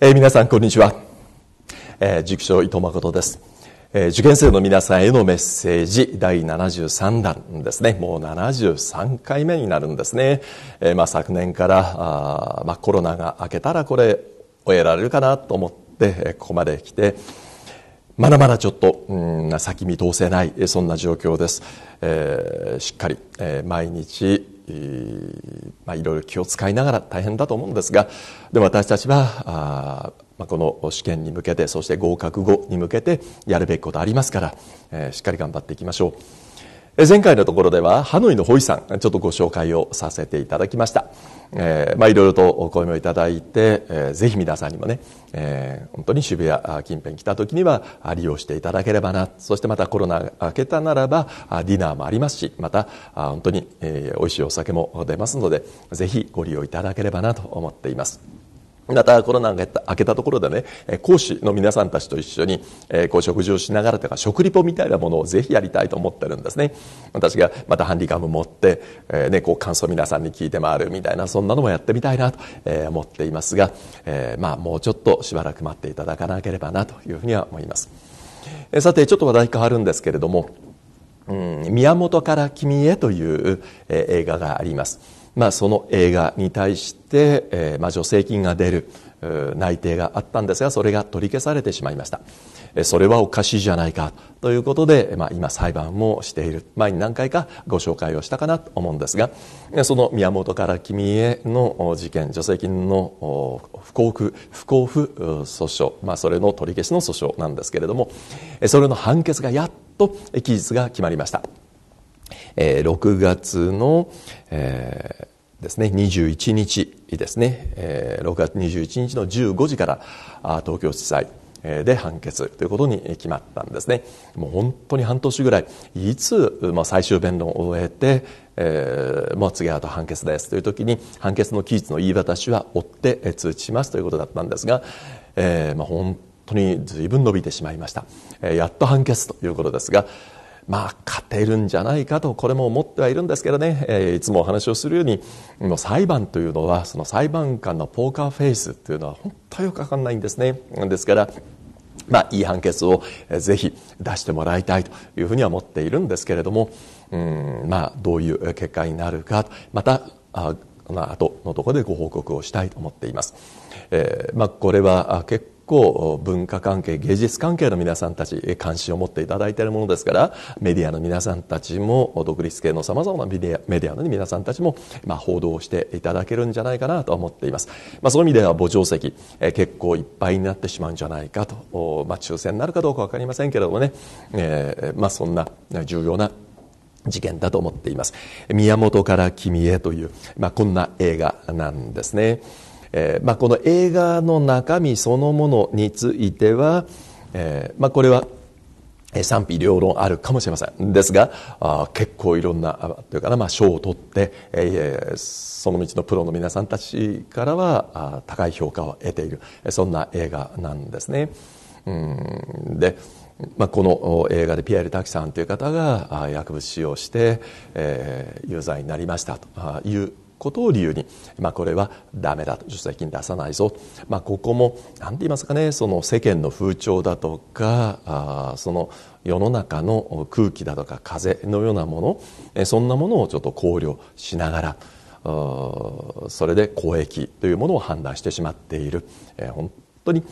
えー、皆さんこんにちは、えー、塾長伊藤誠です、えー、受験生の皆さんへのメッセージ第73弾ですねもう73回目になるんですね、えー、まあ、昨年からあ、まあ、コロナが明けたらこれ終えられるかなと思って、えここまで来てまだまだちょっと、うん、先見通せないそんな状況です、えしっかり、え毎日まあ、いろいろ気を使いながら大変だと思うんですがでも私たちはまあ、この試験に向けてそして合格後に向けてやるべきことありますから、えー、しっかり頑張っていきましょう。前回のところではハノイのホイさんちょっとご紹介をさせていただきました、えー、まあ、いろいろとお声もいただいて、えー、ぜひ皆さんにもね、えー、本当に渋谷近辺来た時には利用していただければなそしてまたコロナが明けたならばディナーもありますしまた本当に、えー、美味しいお酒も出ますのでぜひご利用いただければなと思っていますまたコロナが明けたところでね講師の皆さんたちと一緒にこう食事をしながらとか食リポみたいなものをぜひやりたいと思ってるんですね私がまたハンディカム持って、えね、こう感想皆さんに聞いて回るみたいなそんなのもやってみたいなと思っていますが、えまあ、もうちょっとしばらく待っていただかなければなというふうには思いますさてちょっと話題変わるんですけれども「うん、宮本から君へ」という映画がありますまあ、その映画に対して、えー、まあ、助成金が出る内定があったんですがそれが取り消されてしまいましたそれはおかしいじゃないかということで、まあ、今裁判もしている前に何回かご紹介をしたかなと思うんですがその宮本から君への事件助成金の不交付不交付訴訟、まあ、それの取り消しの訴訟なんですけれどもそれの判決がやっと期日が決まりました6月の、えー、ですね、21日ですね、6月21日の15時から東京地裁で判決ということに決まったんですね。もう本当に半年ぐらい、いつ、まあ、最終弁論を終えて、えー、もう次はあと判決ですという時に、判決の期日の言い渡しは追って通知しますということだったんですが、えー、まあ、本当に随分伸びてしまいました。えー、やっと判決ということですが、まあ、勝てるんじゃないかとこれも思ってはいるんですけどね、えー、いつもお話をするようにもう裁判というのはその裁判官のポーカーフェイスというのは本当よくわかんないんですねですから、まあ、いい判決をぜひ出してもらいたいというふうには思っているんですけれどもうん、まあ、どういう結果になるかまたあの後のところでご報告をしたいと思っています。えーまあ、これは結構文化関係芸術関係の皆さんたち関心を持っていただいているものですからメディアの皆さんたちも独立系のさまざまなメディアメディアの皆さんたちも、まあ、報道していただけるんじゃないかなと思っています、まあ、そういう意味では墓場席、え結構いっぱいになってしまうんじゃないかと、まあ、抽選になるかどうか分かりませんけれどもね、えー、まあ、そんな重要な事件だと思っています。宮本から君へという、まあ、こんな映画なんですね。えー、まあ、この映画の中身そのものについては、えー、まあ、これは賛否両論あるかもしれません。ですが、あ結構いろんな、というかな、まあ、賞を取って、えー、その道のプロの皆さんたちからはあ高い評価を得ている、そんな映画なんですね。うんで、まあ、この映画でピエール・タキさんという方が薬物使用して、え有罪になりましたということを理由に、まあ、これはダメだと助成金出さないぞ、まあ、ここも何て言いますかねその世間の風潮だとかあその世の中の空気だとか風のようなものそんなものをちょっと考慮しながらそれで公益というものを判断してしまっている本当に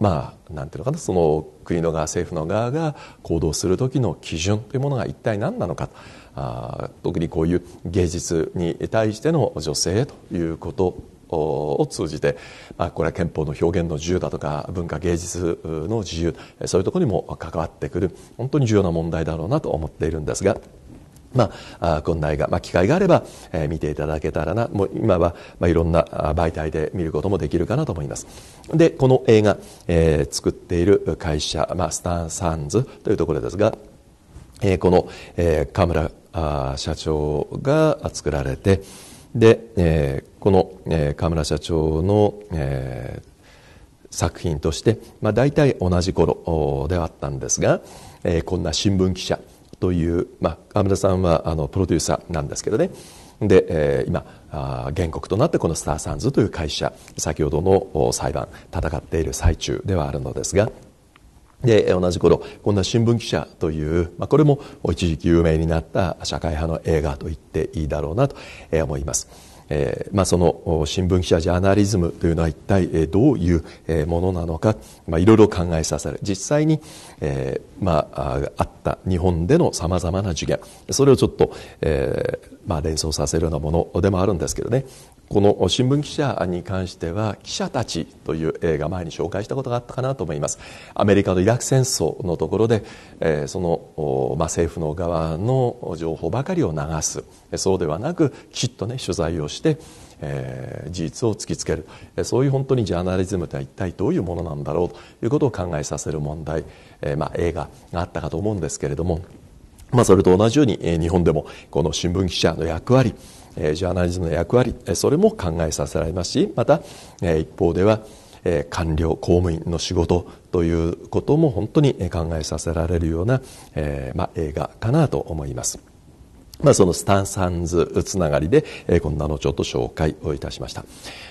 まあ、なんていうのかなその国の側政府の側が行動する時の基準というものが一体何なのかあ特にこういう芸術に対しての女性ということを通じて、まあ、これは憲法の表現の自由だとか文化芸術の自由そういうところにも関わってくる本当に重要な問題だろうなと思っているんですが。まあ、こんな映画、まあ、機会があれば、えー、見ていただけたらな、もう今は、まあ、いろんな媒体で見ることもできるかなと思います。で、この映画、えー、作っている会社、まあ、スタン・サンズというところですが、えー、この、えー、河村ラ社長が作られて、で、えー、この、えー、河村社長の、えー、作品として、まあ、大体同じ頃ではあったんですが、えー、こんな新聞記者という、まあ、安田さんはあのプロデューサーなんですけどねで、えー、今あ原告となってこのスターサンズという会社先ほどの裁判戦っている最中ではあるのですがで同じ頃こんな新聞記者という、まあ、これも一時期有名になった社会派の映画と言っていいだろうなと思います。えー、まあ、その新聞記者ジャーナリズムというのは一体、えどういうものなのか、まあ、いろいろ考えさせる実際に、えー、まあ、あった日本でのさまざまな事件それをちょっと、えーまあ、連想させるようなものでもあるんですけどねこの新聞記者に関しては「記者たち」という映画前に紹介したことがあったかなと思いますアメリカのイラク戦争のところで、えその、まあ、政府の側の情報ばかりを流すそうではなくきちっとね取材をしてえー、事実を突きつける、えそういう本当にジャーナリズムとは一体どういうものなんだろうということを考えさせる問題、えーまあ、映画があったかと思うんですけれどもまあ、それと同じように日本でもこの新聞記者の役割ジャーナリズムの役割それも考えさせられますしまた一方では官僚公務員の仕事ということも本当に考えさせられるような、えま映画かなと思います。まあ、そのスタン・サンズつながりで、えこんなのをちょっと紹介をいたしました。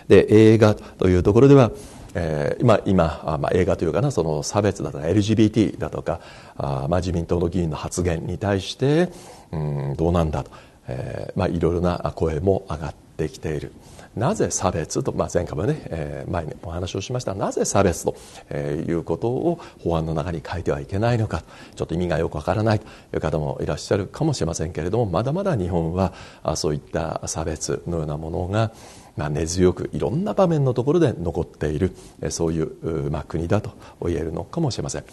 で、映画というところでは、えー、今今、まあ、映画というかなその差別だとか LGBT だとかあ、まあ、自民党の議員の発言に対してうんどうなんだと、えーまあ、いろいろな声も上がってきている。なぜ差別と、まあ、前回もね、えー、前にお話をしましたなぜ差別と、えー、いうことを法案の中に書いてはいけないのかちょっと意味がよくわからないという方もいらっしゃるかもしれませんけれどもまだまだ日本はそういった差別のようなものが、まあ、根強くいろんな場面のところで残っているそういう、まあ、国だと言えるのかもしれません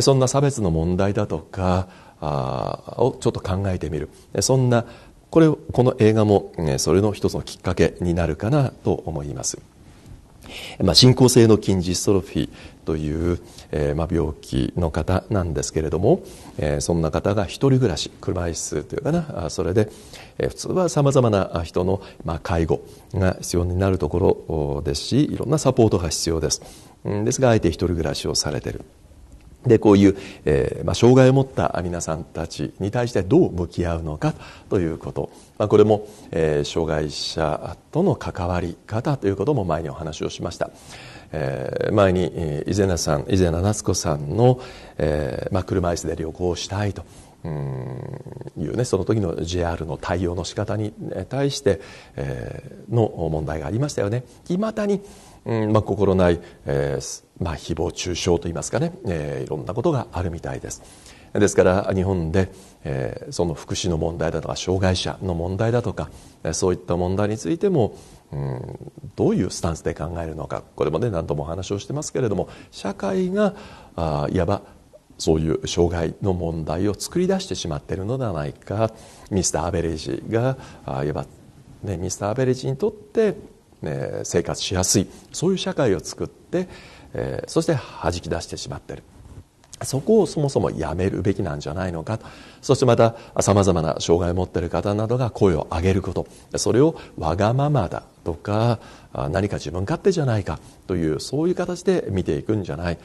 そんな差別の問題だとかをちょっと考えてみるそんなこれこの映画もそれの一つのきっかけになるかなと思います。まあ、進行性の筋ジストロフィーという、えー、まあ、病気の方なんですけれども、えー、そんな方が1人暮らし車椅子というかなそれで、えー、普通はさまざまな人の、まあ、介護が必要になるところですしいろんなサポートが必要です。ですがあえて1人暮らしをされてる。でこういう、えー、まあ、障害を持った皆さんたちに対してどう向き合うのかということ、まあ、これも、えー、障害者との関わり方ということも前にお話をしました。えー、前に伊勢名さん伊勢名夏子さんの、えーまあ、車椅子で旅行したいと。うんいうね、その時の JR の対応の仕方に対して、えー、の問題がありましたよね。いまだに、うんまあ、心ない、えーまあ、誹謗中傷といいますかね、えー、いろんなことがあるみたいです。ですから日本で、えー、その福祉の問題だとか障害者の問題だとかそういった問題についても、うん、どういうスタンスで考えるのかこれもね何度もお話をしてますけれども社会があいわばそういう障害の問題を作り出してしまっているのではないかミスター・アベレージがあいわば、ね、ミスター・アベレージにとって、ね、生活しやすいそういう社会を作って、えー、そして弾き出してしまっている。そこをそもそもやめるべきなんじゃないのかそしてまたさまざまな障害を持っている方などが声を上げることそれをわがままだとか何か自分勝手じゃないかというそういう形で見ていくんじゃない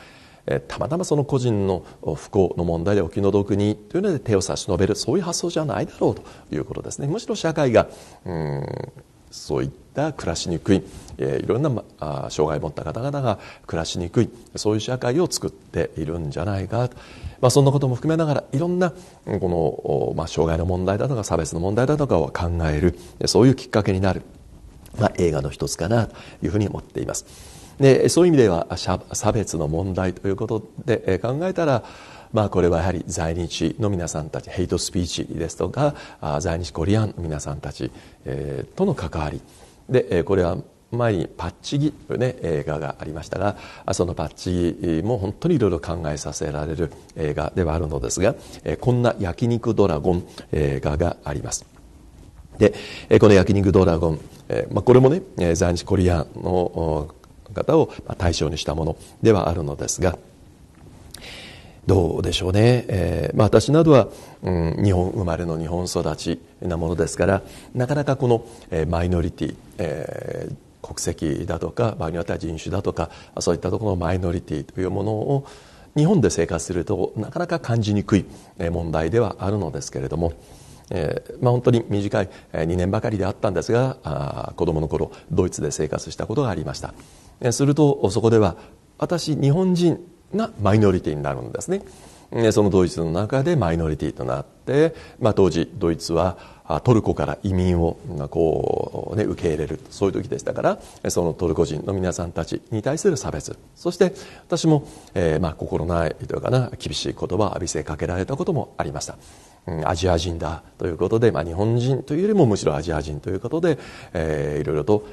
たまたまその個人の不幸の問題でお気の毒にというので手を差し伸べるそういう発想じゃないだろうということですねむしろ社会がそういった暮らしにくい、えいろんな、ま、障害を持った方々が暮らしにくいそういう社会を作っているんじゃないかと、まあ、そんなことも含めながらいろんなこの、まあ、障害の問題だとか差別の問題だとかを考えるそういうきっかけになる、まあ、映画の一つかなというふうに思っています。でそういう意味では差別の問題ということで考えたらまあ、これはやはり在日の皆さんたちヘイトスピーチですとか在日コリアンの皆さんたち、えー、との関わりで、えこれは前に「パッチギ」という、ね、映画がありましたがその「パッチギ」も本当にいろいろ考えさせられる映画ではあるのですがこんな「焼肉ドラゴン」映画がありますでこの「焼肉ドラゴン」これもね在日コリアンの方を対象にしたものではあるのですがどうでしょうね、えーまあ、私などは、うん、日本生まれの日本育ちなものですからなかなかこの、えー、マイノリティ、えー、国籍だとか場合によっては人種だとかそういったところのマイノリティというものを日本で生活するとなかなか感じにくい問題ではあるのですけれども。えーまあ、本当に短い2年ばかりであったんですがあ子供の頃ドイツで生活したことがありました、えー、するとそこでは私日本人がマイノリティになるんですね。そのドイツの中でマイノリティとなって、まあ、当時ドイツはトルコから移民をこう、ね、受け入れるそういう時でしたからそのトルコ人の皆さんたちに対する差別そして私も、えー、まあ、心ないというかな厳しい言葉を浴びせかけられたこともありました。アジア人だということで、まあ、日本人というよりもむしろアジア人ということで、えー、いろいろと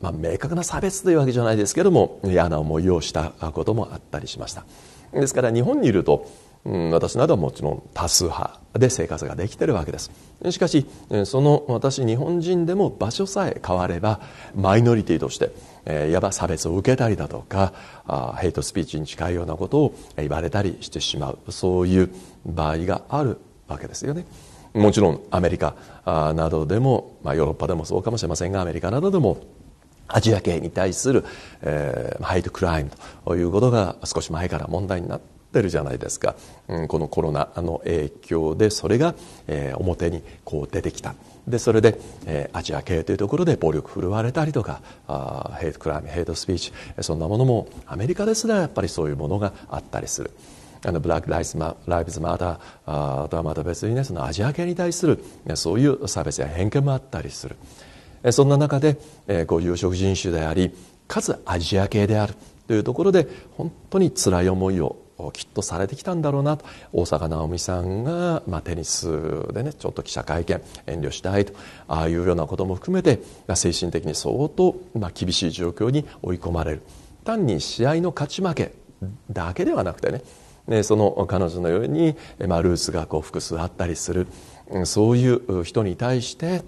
まあ、明確な差別というわけじゃないですけども嫌な思いをしたこともあったりしましたですから日本にいると、うん、私などはもちろん多数派で生活ができているわけですしかしその私日本人でも場所さえ変わればマイノリティとしていわば差別を受けたりだとかヘイトスピーチに近いようなことを言われたりしてしまうそういう場合があるわけですよねもちろんアメリカなどでも、まあ、ヨーロッパでもそうかもしれませんがアメリカなどでもアジア系に対する、えー、ハイトクライムということが少し前から問題になってるじゃないですか、うん、このコロナの影響でそれが、えー、表にこう出てきたでそれで、えー、アジア系というところで暴力振るわれたりとかあヘイトクライムヘイトスピーチそんなものもアメリカですらやっぱりそういうものがあったりする。あのブラック・ライライブズ・マターとはまた別にねそのアジア系に対する、ね、そういう差別や偏見もあったりする。そんな中でこうい人種でありかつアジア系であるというところで本当につらい思いをきっとされてきたんだろうなと大坂なおみさんが、まあ、テニスでねちょっと記者会見遠慮したいとああいうようなことも含めて、精神的に相当、まあ、厳しい状況に追い込まれる単に試合の勝ち負けだけではなくてねねその彼女のように、まあ、ルーツがこう複数あったりするそういう人に対して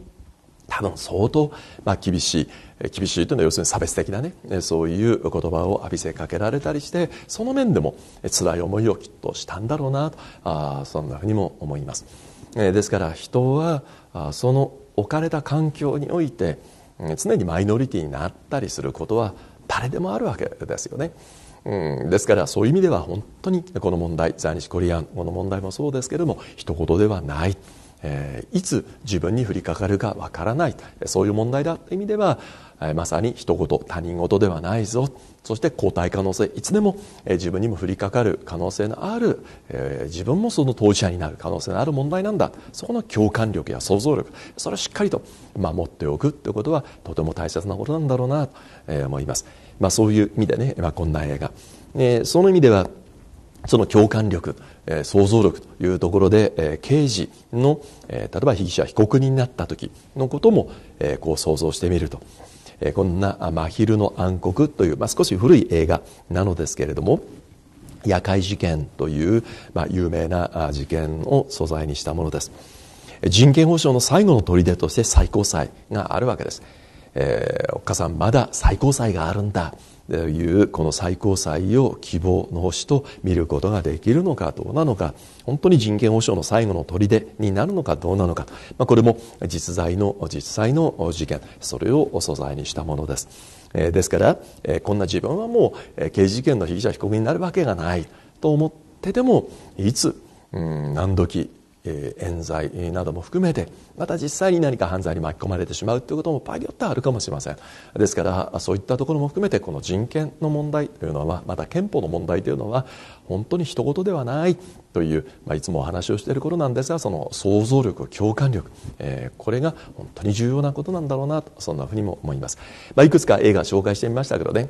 多分相当、まあ、厳しい厳しいというのは要するに差別的なねそういう言葉を浴びせかけられたりしてその面でも辛い思いをきっとしたんだろうなとあそんなふうにも思います、えですから人はその置かれた環境において常にマイノリティになったりすることは誰でもあるわけですよね。うん、ですからそういう意味では本当にこの問題在日コリアンこの問題もそうですけれども一言ではないえー、いつ自分に降りかかるかわからないそういう問題だって意味では、えー、まさに人事他人事ではないぞそして交代可能性いつでも、えー、自分にも降りかかる可能性のある、えー、自分もその当事者になる可能性のある問題なんだそこの共感力や想像力それをしっかりと守っておくということはとても大切なことなんだろうなと思います、まあ、そういう意味でね、まあ、こんな映画、えー、その意味ではその共感力、え想像力というところで、え刑事の、え例えば被疑者被告人になった時のことも、えこう想像してみると、えこんな「真昼の暗黒」という、まあ、少し古い映画なのですけれども夜会事件という、まあ、有名な事件を素材にしたものです人権保障の最後の砦として最高裁があるわけです、えー、おっかさんまだ最高裁があるんだいうこの最高裁を希望の星と見ることができるのかどうなのか本当に人権保障の最後の砦になるのかどうなのか、まあ、これも実在の実際の事件それを素材にしたものです、えー、ですから、えー、こんな自分はもう刑事事件の被疑者被告になるわけがないと思ってでもいつうん何時えー、冤罪なども含めてまた実際に何か犯罪に巻き込まれてしまうということも場合によってはあるかもしれませんですからそういったところも含めてこの人権の問題というのはまた憲法の問題というのは本当に人事ではないという、まあ、いつもお話をしている頃なんですがその想像力共感力、えー、これが本当に重要なことなんだろうなとそんなふうにも思います、まあ、いくつか映画紹介してみましたけどね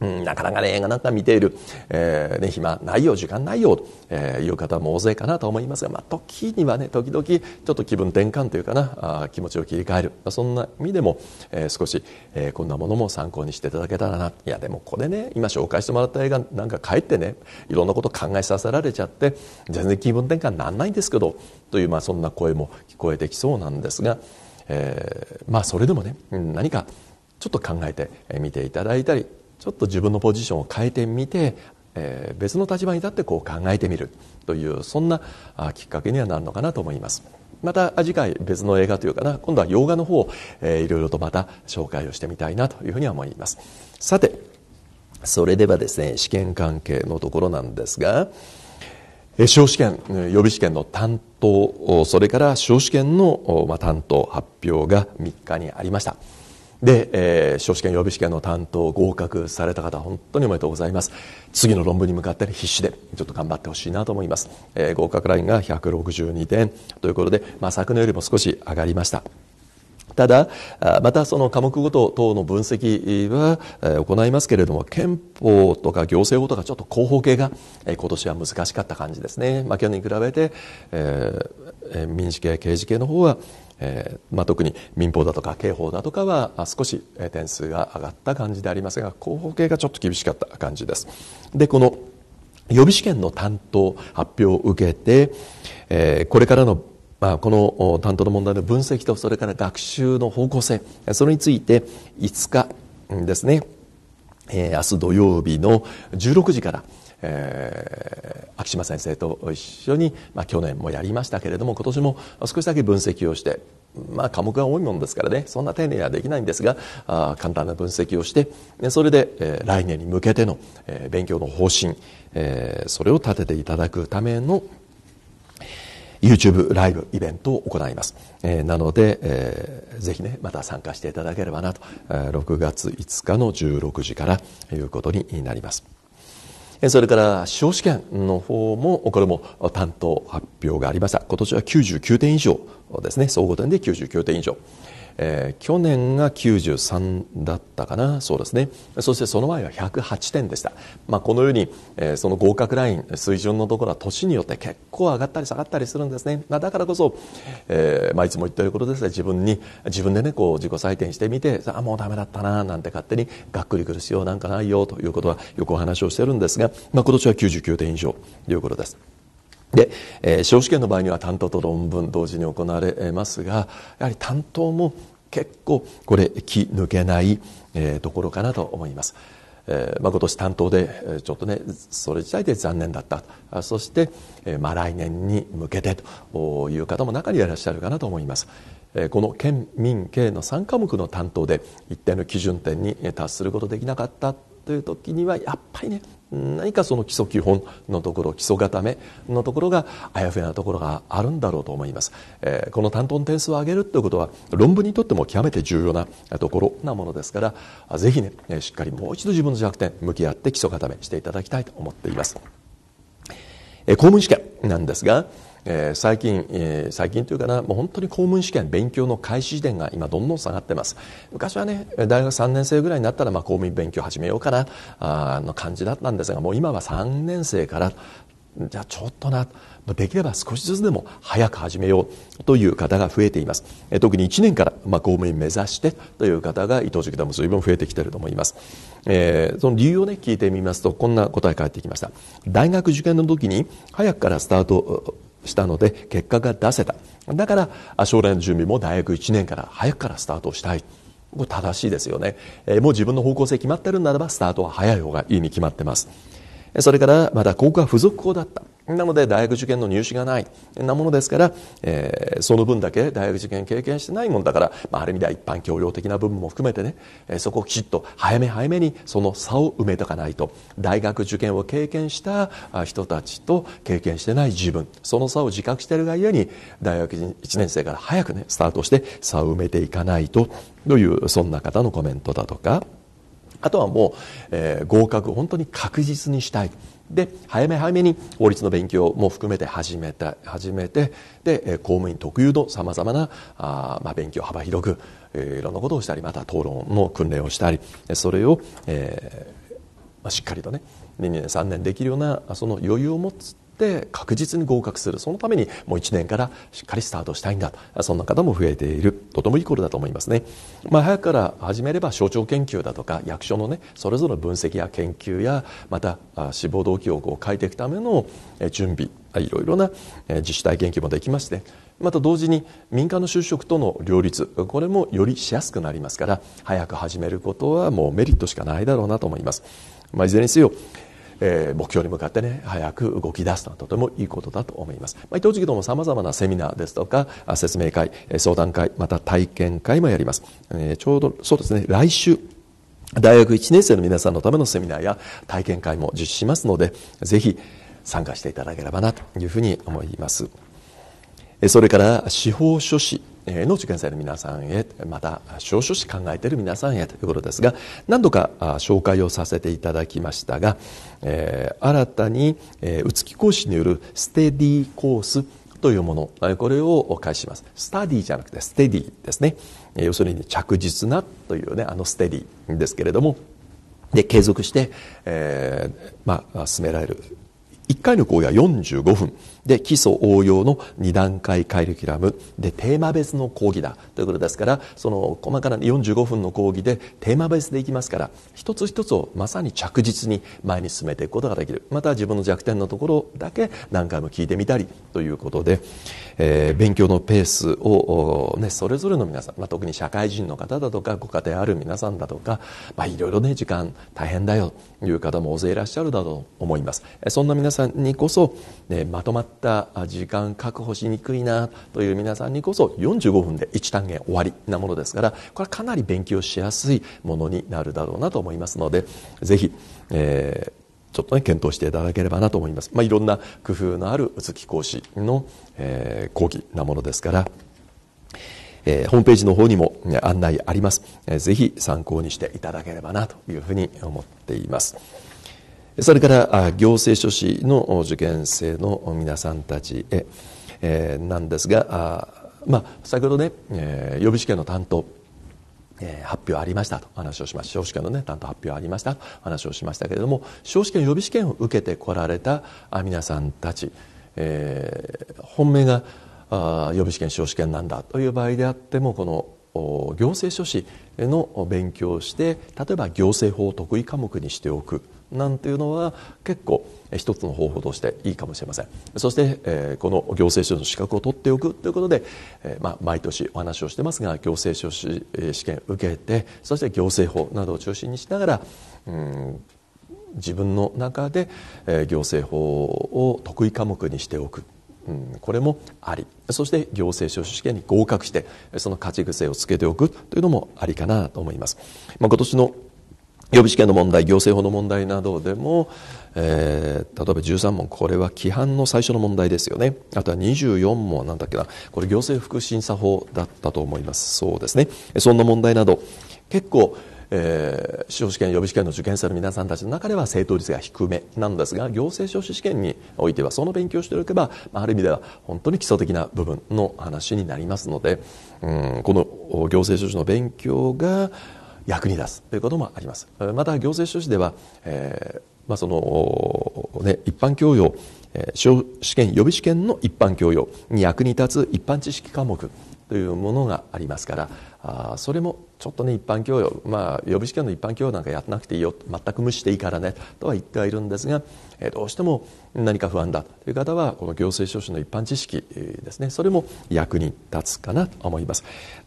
なかなかね映画なんか見ている、えー、ね、暇ないよ時間ないよと、えー、いう方も大勢かなと思いますが、まあ、時にはね時々ちょっと気分転換というかなあ気持ちを切り替える、そんな意味でも、えー、少し、えこんなものも参考にしていただけたらないやでもこれね今紹介してもらった映画なんかかえってねいろんなこと考えさせられちゃって全然気分転換なんないんですけどという、まあ、そんな声も聞こえてきそうなんですが、えまあ、それでもね何かちょっと考えてみていただいたりちょっと自分のポジションを変えてみて、えー、別の立場に立ってこう考えてみるというそんなきっかけにはなるのかなと思いますまた次回別の映画というかな今度は洋画の方を、えー、いろいろとまた紹介をしてみたいなというふうには思いますさてそれではですね試験関係のところなんですが司法試験予備試験の担当それから司法試験の担当発表が3日にありましたで、えー、司法試験予備試験の担当合格された方本当におめでとうございます次の論文に向かって必死でちょっと頑張ってほしいなと思います、えー、合格ラインが162点ということで、まあ、昨年よりも少し上がりましたただまたその科目ごと等の分析は行いますけれども憲法とか行政法とかちょっと広報系が今年は難しかった感じですね、まあ、去年に比べて、えー、民事系刑事系の方はえー、まあ、特に民法だとか刑法だとかは少し点数が上がった感じでありますが広報系がちょっと厳しかった感じです。でこの予備試験の担当発表を受けて、えー、これからのまあ、この担当の問題の分析とそれから学習の方向性それについて5日ですね、えー、明日土曜日の16時からえー、秋島先生と一緒に、まあ、去年もやりましたけれども今年も少しだけ分析をして、まあ、科目が多いものですからねそんな丁寧にはできないんですがあ簡単な分析をしてそれで、えー、来年に向けての、えー、勉強の方針、えー、それを立てていただくための YouTube ライブイベントを行います、えー、なので、えー、ぜひねまた参加していただければなと、えー、6月5日の16時からいうことになりますそれから司法試験の方もこれも担当発表がありました今年は99点以上ですね総合点で99点以上えー、去年が93だったかなそうですねそしてその前は108点でした、まあ、このように、えー、その合格ライン水準のところは年によって結構上がったり下がったりするんですね、まあ、だからこそ、えーまあ、いつも言ってることですが自分に自分でねこう自己採点してみてあもうダメだったななんて勝手にがっくりくる必要なんかないよということはよくお話をしてるんですが、まあ、今年は99点以上ということです。で、えー、司法試験の場合には担当と論文同時に行われますがやはり担当も結構これ気抜けない、えー、ところかなと思います。えーまあ、今年担当でちょっとねそれ自体で残念だったそして、えーまあ、来年に向けてという方も中にいらっしゃるかなと思います。この県民経の3科目の担当で一定の基準点に達することできなかったという時にはやっぱりね何かその基礎基本のところ基礎固めのところがあやふやなところがあるんだろうと思います、えー、この担当の点数を上げるということは論文にとっても極めて重要なところなものですからぜひねしっかりもう一度自分の弱点向き合って基礎固めしていただきたいと思っています公務員試験なんですが、えー、最近、えー、最近というかなもう本当に公務員試験勉強の開始時点が今どんどん下がってます昔はね大学3年生ぐらいになったら、まあ、公務員勉強始めようかなあの感じだったんですがもう今は3年生からじゃあちょっとなできれば少しずつでも早く始めようという方が増えています特に1年から、まあ、公務員目指してという方が伊藤塾でも随分増えてきていると思いますえー、その理由をね聞いてみますとこんな答え返ってきました大学受験の時に早くからスタートしたので結果が出せただから将来の準備も大学1年から早くからスタートしたいこれ正しいですよね、えー、もう自分の方向性決まってるならばスタートは早い方がいいに決まってますそれからまた高校は付属校だったなので大学受験の入試がない。なものですから、えー、その分だけ大学受験経験してないもんだから、まあ、ある意味では一般教養的な部分も含めてね、えー、そこをきちっと早め早めにその差を埋めとかないと。大学受験を経験した人たちと経験してない自分、その差を自覚しているがゆえに、大学1年生から早くね、スタートして差を埋めていかないと、という、そんな方のコメントだとか、あとはもう、えー、合格を本当に確実にしたい。で早め早めに法律の勉強も含めて始めて始めてで公務員特有のさまざまなあ、まあ、勉強幅広く、えいろんなことをしたりまた討論の訓練をしたりそれを、えーまあ、しっかりとね2年3年できるようなその余裕を持つって確実に合格するそのためにもう1年からしっかりスタートしたいんだそんな方も増えているとてもいい頃だと思いますね、まあ、早くから始めれば象徴研究だとか役所のねそれぞれの分析や研究やまた志望動機をこう変えていくための準備いろいろな自治体研究もできましてまた同時に民間の就職との両立これもよりしやすくなりますから早く始めることはもうメリットしかないだろうなと思います、まあ、いずれにせよえー、目標に向かってね早く動き出すのはとてもいいことだと思います、まあ、伊藤塾ともさまざまなセミナーですとか説明会相談会また体験会もやります、えー、ちょうどそうですね来週大学1年生の皆さんのためのセミナーや体験会も実施しますのでぜひ参加していただければなというふうに思いますそれから司法書士農地県生の皆さんへまた少々し考えている皆さんへということですが何度か紹介をさせていただきましたが、え新たに、えー、うつき講師によるステディコースというものこれを介しますスタディじゃなくてステディですね、え要するに着実なというねあのステディですけれどもで継続して、えーまあ、進められる1回の講義は45分で基礎応用の2段階カリキュラムでテーマ別の講義だということですからその細かな45分の講義でテーマ別でいきますから一つ一つをまさに着実に前に進めていくことができるまた自分の弱点のところだけ何回も聞いてみたりということで、えー、勉強のペースを、ね、それぞれの皆さん、まあ、特に社会人の方だとかご家庭ある皆さんだとか、まあ、いろいろね時間大変だよという方も大勢いらっしゃるだと思いますそんな皆さんにこそ、ね、まとまっった時間確保しにくいなという皆さんにこそ45分で1単元終わりなものですからこれはかなり勉強しやすいものになるだろうなと思いますのでぜひ、えーちょっとね、検討していただければなと思います。まあ、いろんな工夫のあるうつき講師の、えー、講義なものですから、えー、ホームページの方にも、ね、案内あります。えー、ぜひ参考にしていただければなというふうに思っています。それから行政書士の受験生の皆さんたちへ、なんですがまあ、先ほどね、予備試験の担当、発表ありましたと話をしました司法試験の、ね、担当発表ありましたと話をしましたけれども司法試験予備試験を受けてこられた皆さんたち、えー、本命が予備試験司法試験なんだという場合であってもこの行政書士の勉強をして例えば行政法を得意科目にしておくなんていうのは結構一つの方法としていいかもしれませんそして、えー、この行政書士の資格を取っておくということで、えー、まあ、毎年お話をしてますが行政書士試験受けてそして行政法などを中心にしながらうん自分の中で、えー、行政法を得意科目にしておくうん、これもありそして行政書士試験に合格してその勝ち癖をつけておくというのもありかなと思います、まあ、今年の予備試験の問題行政法の問題などでも、えー、例えば13問これは規範の最初の問題ですよねあとは24問なんだっけなこれ行政福祉審査法だったと思いますそうですねそんな問題など結構えー、司法試験予備試験の受験生の皆さんたちの中では正答率が低めなんですが行政書士試験においてはその勉強をしておけばある意味では本当に基礎的な部分の話になりますのでうんこの行政書士の勉強が役に立つということもありますまた行政書士では、えーまあそのね、一般教養、試験予備試験の一般教養に役に立つ一般知識科目というものがありますからあそれもちょっとね一般教養、まあ、予備試験の一般教養なんかやってなくていいよ全く無視していいからねとは言ってはいるんですが、えー、どうしても何か不安だという方はこの行政書士の一般知識ですねそれも役に立つかなと思います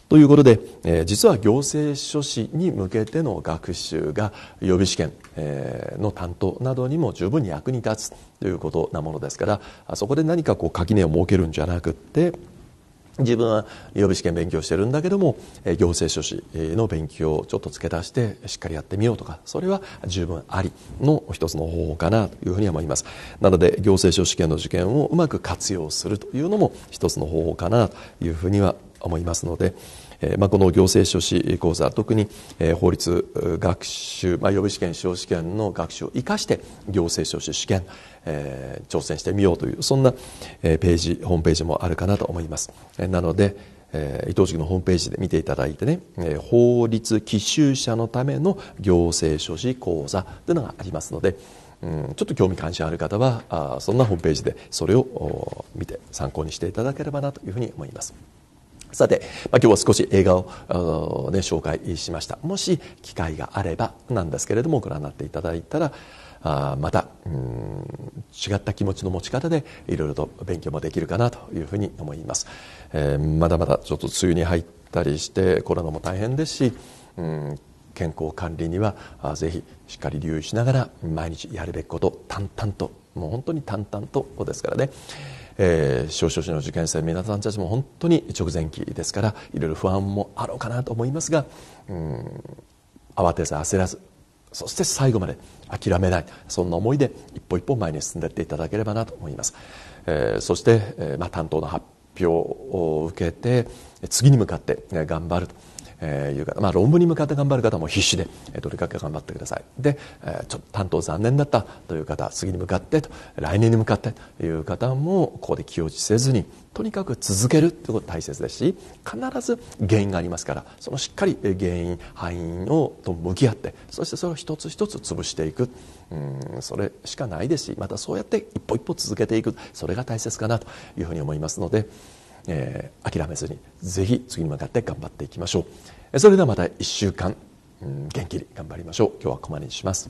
ということで、えー、実は行政書士に向けての学習が予備試験、えー、の担当などにも十分に役に立つということなものですからそこで何かこう垣根を設けるんじゃなくって自分は予備試験勉強してるんだけども行政書士の勉強をちょっと付け足してしっかりやってみようとかそれは十分ありの一つの方法かなというふうに思いますなので行政書士試験の受験をうまく活用するというのも一つの方法かなというふうには思いますので、えーまあ、この行政書士講座特に、えー、法律学習、まあ、予備試験司法試験の学習を生かして行政書士試験、えー、挑戦してみようというそんな、えページホームページもあるかなと思います、えー、なので、えー、伊藤塾のホームページで見ていただいてね、えー、法律寄修者のための行政書士講座というのがありますのでうん、ちょっと興味関心ある方はあそんなホームページでそれを見て参考にしていただければなというふうに思います。さて、ま今日は少し映画を、ね、紹介しましたもし機会があればなんですけれどもご覧になっていただいたらあまたうん違った気持ちの持ち方でいろいろと勉強もできるかなというふうに思います、えー、まだまだちょっと梅雨に入ったりしてコロナも大変ですしうん健康管理にはぜひしっかり留意しながら毎日やるべきこと淡々ともう本当に淡々とですからねえー、少々市の受験生皆さんたちも本当に直前期ですからいろいろ不安もあろうかなと思いますが、うん、慌てず焦らずそして最後まで諦めないそんな思いで一歩一歩前に進んでいっていただければなと思います、えー、そして、えーまあ、担当の発表を受けて次に向かって頑張ると。えー、いう方、まあ、論文に向かって頑張る方も必死で、えー、とにかく頑張ってくださいで、えー、ちょっと担当残念だったという方次に向かってと来年に向かってという方もここで気落ちせずにとにかく続けるということが大切ですし必ず原因がありますからそのしっかり原因敗因をと向き合ってそしてそれを一つ一つ潰していくうんそれしかないですしまたそうやって一歩一歩続けていくそれが大切かなというふうに思いますので。えー、諦めずにぜひ次に向かって頑張っていきましょうそれではまた1週間、うん、元気に頑張りましょう今日はここまでにします